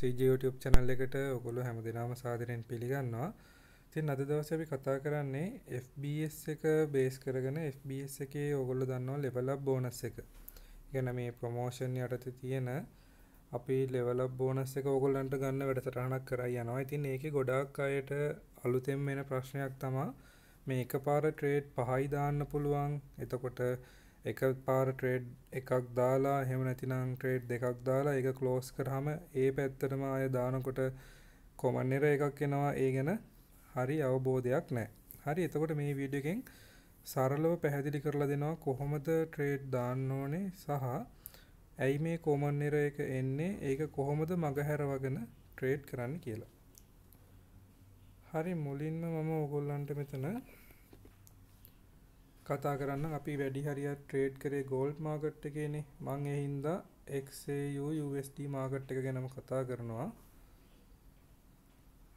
සීජ YouTube channel එකට ඔයගොල්ලෝ හැම දිනම සාදරයෙන් පිළිගන්නවා. ඉතින් අද දවසේ අපි කතා කරන්නේ FBS එක බේස් කරගෙන FBS එකේ ඔයගොල්ලෝ දන්නවා level up bonus එක. ඉගෙන මේ promotion යටතේ තියෙන අපි level up bonus එක ඔයගොල්ලන්ට ගන්න වැඩසටහනක් කරා යනවා. ඉතින් ඒකේ ගොඩාක් අයට අලුතෙන් එන ප්‍රශ්නයක් තමයි මේ එකපාර ට්‍රේඩ් පහයි දාන්න පුළුවන්. එතකොට එක පාර ට්‍රේඩ් එකක් දාලා එහෙම නැතිනම් ට්‍රේඩ් දෙකක් දාලා ඒක ක්ලෝස් කරාම ඒ පැත්තටම ආය දානකොට කොමන් එර එකක් එනවා ඒ ගැන හරි අවබෝධයක් නැහැ හරි එතකොට මේ වීඩියෝ එකෙන් සරලව පැහැදිලි කරලා දෙනවා කොහොමද ට්‍රේඩ් දාන්න ඕනේ සහ ඇයි මේ කොමන් එර එක එන්නේ ඒක කොහොමද මගහැරවගෙන ට්‍රේඩ් කරන්න කියලා. හරි මුලින්ම මම ඕගොල්ලන්ට මෙතන කතා කරන්න අපි වැඩි හරියක් ට්‍රේඩ් කරේ ගෝල්ඩ් මාකට් එකේනේ මං ඒ හින්දා XAU USD මාකට් එක ගැනම කතා කරනවා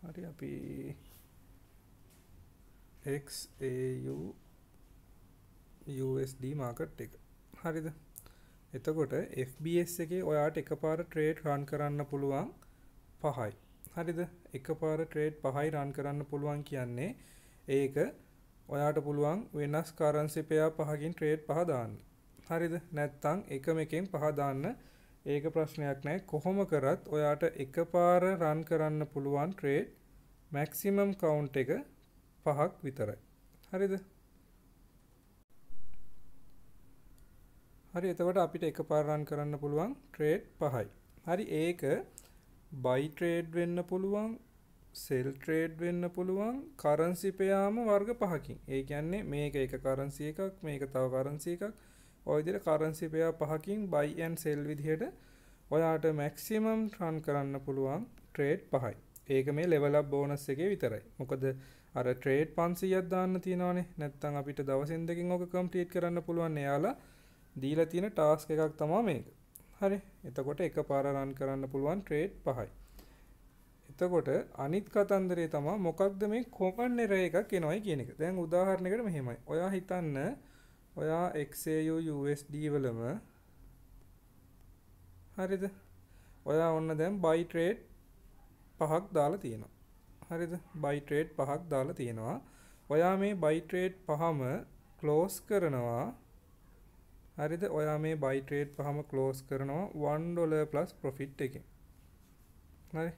හරි අපි XAU USD මාකට් එක හරිද එතකොට FBS එකේ ඔයාට එකපාර ට්‍රේඩ් රන් කරන්න පුළුවන් පහයි හරිද එකපාර ට්‍රේඩ් පහයි රන් කරන්න පුළුවන් කියන්නේ ඒක ඔයාට පුළුවන් වෙනස් කරන්සි පෙයා පහකින් ට්‍රේඩ් පහ දාන්න. හරිද? නැත්තම් එකම එකෙන් පහ දාන්න. ඒක ප්‍රශ්නයක් නෑ. කොහොම කරත් ඔයාට එකපාර රන් කරන්න පුළුවන් ට්‍රේඩ් මැක්සිමම් කවුන්ට් එක පහක් විතරයි. හරිද? හරි එතකොට අපිට එකපාර රන් කරන්න පුළුවන් ට්‍රේඩ් පහයි. හරි ඒක බයි ට්‍රේඩ් වෙන්න පුළුවන් සෙල් ට්‍රේඩ් වෙන්න පුළුවන් කරන්සි පයාම වර්ග පහකින් ඒ කියන්නේ මේක එක කරන්සි එකක් මේක තව කරන්සි එකක් ඔය විදිහට කරන්සි පයා පහකින් buy and sell විදිහට ඔයාට maximum run කරන්න පුළුවන් trade පහයි. ඒක මේ level up bonus එකේ විතරයි. මොකද අර trade 500ක් දාන්න තියෙනවානේ. නැත්තම් අපිට දවසෙන් දෙකකින් ඔක complete කරන්න පුළුවන්. එයාලා දීලා තියෙන task එකක් තමයි මේක. හරි. එතකොට එකපාර run කරන්න පුළුවන් trade පහයි. එතකොට අනිත් කතන්දරේ තමයි මොකක්ද මේ කොමන් එරර් එකක් එනවයි කියන එක. දැන් උදාහරණයකට මෙහෙමයි. ඔයා හිතන්න ඔයා XAU USD වලම හරිද? ඔයා ඔන්න දැන් buy trade පහක් දාලා තියෙනවා. හරිද? buy trade පහක් දාලා තියෙනවා. ඔයා මේ buy trade පහම close කරනවා. හරිද? ඔයා මේ buy trade පහම close කරනවා 1 dollar plus profit එකෙන්. හරි?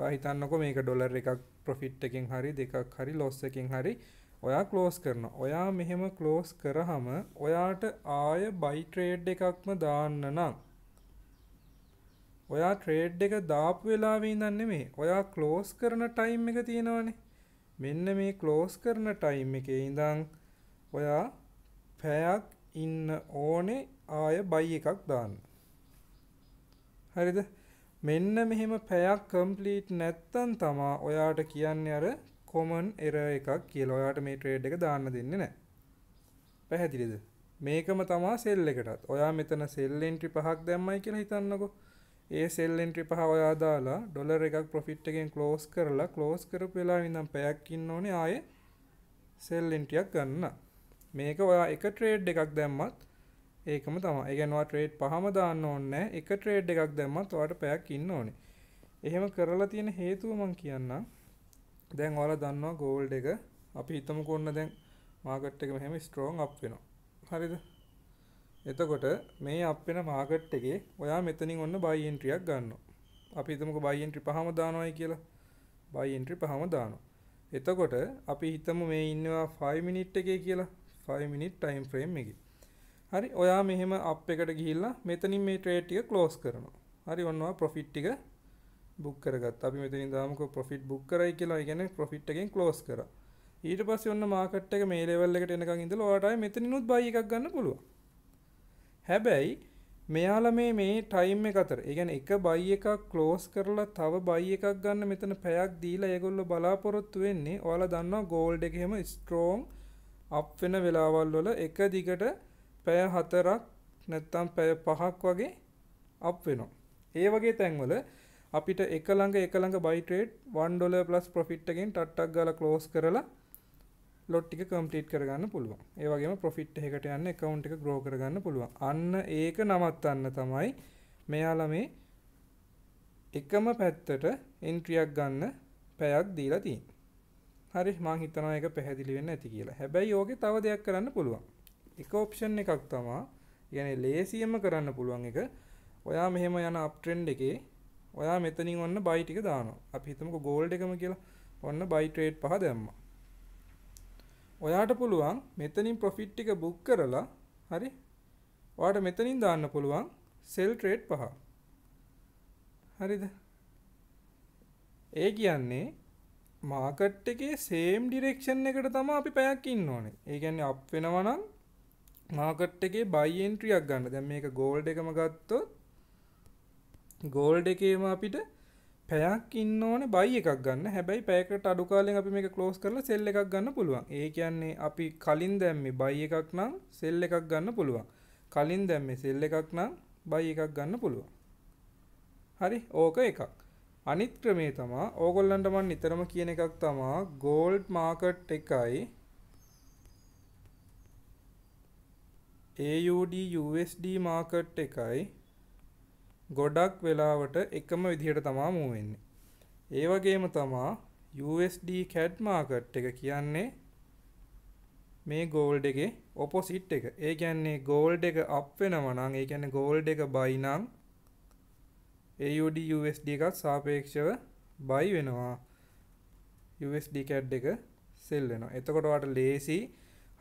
ඔය හිතන්නකො මේක ඩොලර් එකක් ප්‍රොෆිට් එකෙන් හරි දෙකක් හරි ලොස් එකෙන් හරි ඔයා ක්ලෝස් කරන ඔයා මෙහෙම ක්ලෝස් කරහම ඔයාට ආය බයි ට්‍රේඩ් එකක්ම දාන්න නම් ඔයා ට්‍රේඩ් එක දාපු වෙලාවේ ඉඳන් නෙමෙයි ඔයා ක්ලෝස් කරන ටයිම් එක තියෙනවනේ මෙන්න මේ ක්ලෝස් කරන ටයිම් එකේ ඉඳන් ඔයා පැයක් ඉන්න ඕනේ ආය බයි එකක් දාන්න හරිද මෙන්න මෙහෙම පැයක් කම්ප්ලීට් නැත්තම් තමා ඔයාට කියන්නේ අර කොමන් එරර් එකක් කියලා. ඔයාට මේ ට්‍රේඩ් එක දාන්න දෙන්නේ නැහැ. පැහැදිලිද? මේකම තමා සෙල් එකටත්. ඔයා මෙතන සෙල් එන්ට්‍රි පහක් දැම්මයි කියලා හිතන්නකෝ. ඒ සෙල් එන්ට්‍රි පහ ඔයා දාලා ඩොලර් එකක් ප්‍රොෆිට් එකෙන් ක්ලෝස් කරලා ක්ලෝස් කරපු වෙලාවෙ ඉඳන් පැයක් ඉන්න ඕනේ ආයේ සෙල් එන්ට්‍රියක් ගන්න. මේක ඔයා එක ට්‍රේඩ් එකක් දැම්මත් ඒකම තමයි. ඒ කියන්නේ ඔයා ට්‍රේඩ් පහම දාන්න ඕනේ එක ට්‍රේඩ් එකක් දැම්මත් ඔයාට පැයක් ඉන්න ඕනේ. එහෙම කරලා තියෙන හේතුව මම කියන්නම්. දැන් ඔයාලා දන්නවා ගෝල්ඩ් එක අපි හිතමුකෝ ඔන්න දැන් මාකට් එක මෙහෙම ස්ට්‍රෝං අප් වෙනවා. හරිද? එතකොට මේ අප් වෙන මාකට් එකේ ඔයා මෙතනින් ඔන්න බයි එන්ට්‍රි එකක් ගන්නවා. අපි හිතමුකෝ බයි එන්ට්‍රි පහම දානවායි කියලා. බයි එන්ට්‍රි පහම දානවා. එතකොට අපි හිතමු මේ ඉන්නවා 5 මිනිට් එකේ කියලා 5 මිනිට් ටයිම් ෆ්‍රේම් එකේ. හරි ඔයා මෙහෙම අප් එකට ගිහිල්ලා මෙතනින් මේ ට්‍රේඩ් ටික ක්ලෝස් කරනවා හරි ඔන්නවා ප්‍රොෆිට් ටික බුක් කරගත්තා අපි මෙතනින් දාමුකෝ ප්‍රොෆිට් බුක් කරයි කියලා ඒ කියන්නේ ප්‍රොෆිට් එකෙන් ක්ලෝස් කරා ඊට පස්සේ ඔන්න මාකට් එක මේ ලෙවල් එකට එනකන් ඉඳලා ඔයාට ආයේ මෙතනිනුත් බයි එකක් ගන්න පුළුවන් හැබැයි මෙයාලා මේ මේ ටයිම් එක අතර ඒ කියන්නේ එක බයි එකක් ක්ලෝස් කරලා තව බයි එකක් ගන්න මෙතන පැයක් දීලා ඒගොල්ලෝ බලාපොරොත්තු වෙන්නේ ඔයාලා දන්නවා ගෝල්ඩ් එක එහෙම ස්ට්‍රෝං අප් වෙන වෙලාවල් වල එක දිගට පැය හතරක් නැත්තම් පැය පහක් වගේ අප් වෙනවා. ඒ වගේ තැන්වල අපිට එක ළඟ එක ළඟ buy trade 1 dollar plus profit එකෙන් ටට්ටක් ගාලා close කරලා lot ටික complete කරගන්න පුළුවන්. ඒ වගේම profit එකකට යන්න account එක grow කරගන්න පුළුවන්. අන්න ඒක නවත්තන්න තමයි මෙයාලා මේ එකම පැත්තට entry එකක් ගන්න පැයක් දීලා තියෙන්නේ. හරි මං හිතනවා ඒක පැහැදිලි වෙන්න ඇති කියලා. හැබැයි ඕකේ තව දෙයක් කරන්න පුළුවන්. එක ඔප්ෂන් එකක් තමා යැනේ ලේසියම කරන්න පුළුවන් එක ඔයා මෙහෙම යන අප්ට්‍රෙන්ඩ් එකේ ඔයා මෙතනින් ඔන්න බයි ටික දානවා අපි හිතමුකෝ ගෝල්ඩ් එකම කියලා ඔන්න බයි ට්‍රේඩ් පහ දැම්මා ඔයාට පුළුවන් මෙතනින් ප්‍රොෆිට් ටික බුක් කරලා හරි ඔයාට මෙතනින් දාන්න පුළුවන් සෙල් ට්‍රේඩ් පහ හරිද ඒ කියන්නේ මාකට් එකේ සේම් ඩිරෙක්ෂන් එකට තමයි අපි පැයක් ඉන්න ඕනේ. ඒ කියන්නේ අප් වෙනවා නම් මාකට් එකේ බයිෙන්ට්‍රියක් ගන්න දැම් මේක ගෝල්ඩ එකම ගත්තොත් ගෝල්ඩ එකේම අපිට පැයක් ඉන්න ඕන බයි එකක් ගන්න හැබැයි පැකට අඩු කාලෙන් අපි මේක ක්ලෝස් කරලා සෙල් එකක් ගන්න පුළුවන් ඒ කියන්නේ අපි කලින් දැම්මේ බයි එකක් නම් සෙල් එකක් ගන්න පුළුවන් කලින් දැම්මේ සෙල් එකක් නම් බයි එකක් ගන්න පුළුවන් හරි ඕක එකක් අනිත් ක්‍රමේ තමා ඕගොල්ලන්ට මන් නිතරම කියන එකක් තමා ගෝල්ඩ් මාකට් එකයි AUD USD මාකට් එකයි ගොඩක් වෙලාවට එකම විදිහට තමා මූව් වෙන්නේ. ඒ වගේම තමා USD CAD මාකට් එක කියන්නේ මේ gold එකේ opposite එක. ඒ කියන්නේ gold එක up වෙනවා නම් ඒ කියන්නේ gold එක buy නම් AUD USD එකත් සාපේක්ෂව buy වෙනවා. USD CAD එක sell වෙනවා. එතකොට ඔයාලට ලේසි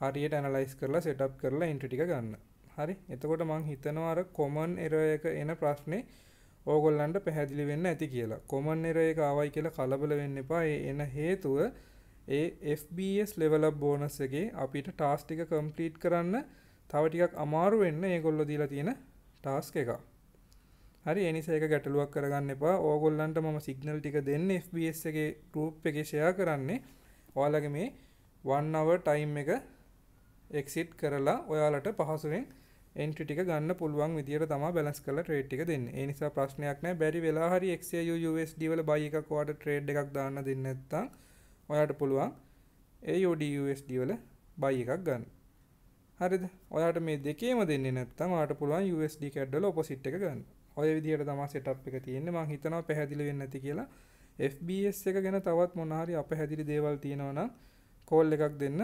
හරියට ඇනලයිස් කරලා සෙටප් කරලා ඉන්ට්‍රටික ගන්න හරි එතකොට මං හිතනවාර කොමන් එර එක එන ප්‍රශ්නේ ඕගොල්ලන්ට පැහැදිලි වෙන්න ඇති කියලා කොමන් එර එක ආවයි කියලා කලබල වෙන්න එපා ඒ එන හේතුව ඒ FBS ලෙවලබ් බෝනස් එකේ අපිට ටාස් ටික කම්ප්ලීට් කරන්න තව ටිකක් අමාරු වෙන්න ඒගොල්ලෝ දීලා තියෙන ටාස්ක් එක. හරි ඒ නිසා ඒක ගැටලුවක් කරගන්න එපා. ඕගොල්ලන්ට මම සිග්නල් ටික දෙන්නේ FBS එකේ group එකේ share කරන්නේ. ඔයාලගේ මේ 1 hour time එක එක්සිට් කරලා ඔයාලට පහසුවෙන් එන්ට්‍රි ටික ගන්න පුළුවන් විදියට තමයි බැලන්ස් කරලා ට්‍රේඩ් ටික දෙන්නේ. ඒ නිසා ප්‍රශ්නයක් නැහැ. බැරි වෙලා හරි XAU USD වල buy එකක් ඔයාලට ට්‍රේඩ් එකක් දාන්න දෙන්නේ නැත්නම් ඔයාලට පුළුවන් AUD USD වල buy එකක් ගන්න. හරිද? ඔයාලට මේ දෙකේම දෙන්නේ නැත්නම් ඔයාලට පුළුවන් USD CAD වල opposite එක ගන්න. ඔය විදිහට තමයි setup එක තියෙන්නේ. මම හිතනවා පැහැදිලි වෙන්නේ නැති කියලා. FBS එක ගැන තවත් මොන හරි අපැහැදිලි දේවල් තියෙනවා නම් කෝල් එකක් දෙන්න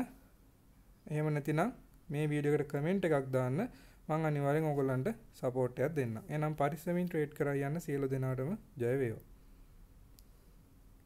එහෙම නැතිනම් මේ වීඩියෝ එකට කමෙන්ට් එකක් දාන්න මම අනිවාර්යෙන් ඔයගොල්ලන්ට සපෝට් එකක් දෙන්නම්. එහෙනම් පරිස්සමින් ට්‍රේඩ් කරා යන්න සියලු දෙනාටම ජය වේවා.